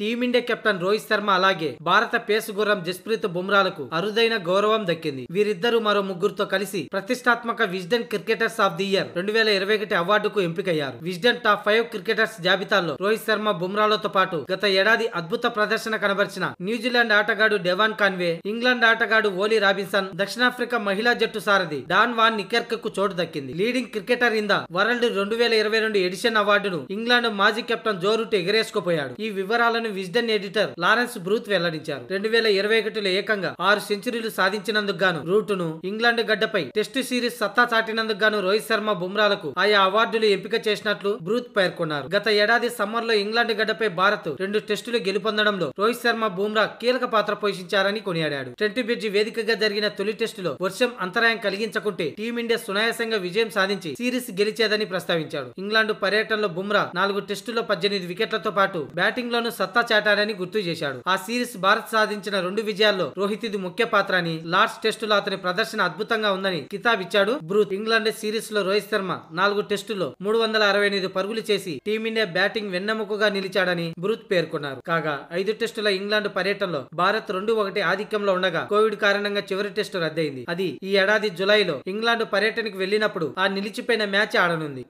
team India captain Rohit Sharma అలాగే భారత face గుర్రం జస్ప్రీత్ బుమ్రాలకు అరుదైన గౌరవం దక్కింది వీరిద్దరూ మరో ముగ్గురుతో కలిసి ప్రతిష్టాత్మక Wisden cricketers of the year రెండు వేల ఇరవై ఒకటి అవార్డుకు ఎంపికయ్యారు విజ్డన్ టాప్ ఫైవ్ క్రికెటర్స్ జాబితాలో రోహిత్ శర్మ బుమ్రాలతో పాటు గత ఏడాది అద్భుత ప్రదర్శన కనబరిచిన న్యూజిలాండ్ ఆటగాడు డెవాన్ కాన్వే ఇంగ్లాండ్ ఆటగాడు ఓలీ రాబిన్సన్ దక్షిణాఫ్రికా మహిళా జట్టు సారథి డాన్ వాన్ నికెర్క్ కు చోటు దక్కింది లీడింగ్ క్రికెటర్ ఇంద వరల్డ్ రెండు వేల ఇరవై రెండు ఎడిషన్ అవార్డును ఇంగ్లాండ్ మాజీ కెప్టెన్ జోరుట్ ఎగరేసుకుపోయాడు ఈ వివరాలను విషయాలను విజ్డన్ ఎడిటర్ లారెన్స్ బ్రూత్ వెల్లడించారు రెండు వేల ఇరవై ఒకటిలో ఏకంగా ఆరు సెంచరీలు సాధించినందుకు గాను రూట్ ను ఇంగ్లాండ్ గడ్డపై టెస్టు సిరీస్ సత్తా చాటినందుకు గాను రోహిత్ శర్మ బుమ్రాలకు ఆయా అవార్డులు ఎంపిక చేసినట్లు బ్రూత్ పేర్కొన్నారు గత ఏడాది సమ్మర్ లో ఇంగ్లాండ్ గడ్డపై భారత్ రెండు టెస్టులు గెలుపొందడంలో రోహిత్ శర్మ బుమ్రా కీలక పాత్ర పోషించారని కొనియాడాడు ట్వంటీ బ్రిడ్జి వేదికగా జరిగిన తొలి టెస్టులో వర్షం అంతరాయం కలిగించకుంటే టీమిండియా సునాయాసంగా విజయం సాధించి సిరీస్ గెలిచేదని ప్రస్తావించాడు ఇంగ్లాండ్ పర్యటనలో బుమ్రా నాలుగు టెస్టుల్లో పద్దెనిమిది వికెట్లతో పాటు బ్యాటింగ్ లోను సత్తా సత్తా చాటాడని గుర్తు చేశాడు ఆ సిరీస్ భారత్ సాధించిన రెండు విజయాల్లో ఇది ముఖ్య పాత్ర అని లార్డ్స్ టెస్టులో అతని ప్రదర్శన అద్భుతంగా ఉందని కితాబ్ ఇచ్చాడు బ్రూత్ ఇంగ్లాండ్ సిరీస్ లో రోహిత్ శర్మ నాలుగు టెస్టులో మూడు వందల అరవై పరుగులు చేసి టీమిండియా బ్యాటింగ్ వెన్నెముకగా నిలిచాడని బ్రూత్ పేర్కొన్నారు కాగా ఐదు టెస్టుల ఇంగ్లాండ్ పర్యటనలో భారత్ రెండు ఒకటి ఆధిక్యంలో ఉండగా కోవిడ్ కారణంగా చివరి టెస్టు రద్దయింది అది ఈ ఏడాది జులైలో ఇంగ్లాండ్ పర్యటనకు వెళ్లినప్పుడు ఆ నిలిచిపోయిన మ్యాచ్ ఆడనుంది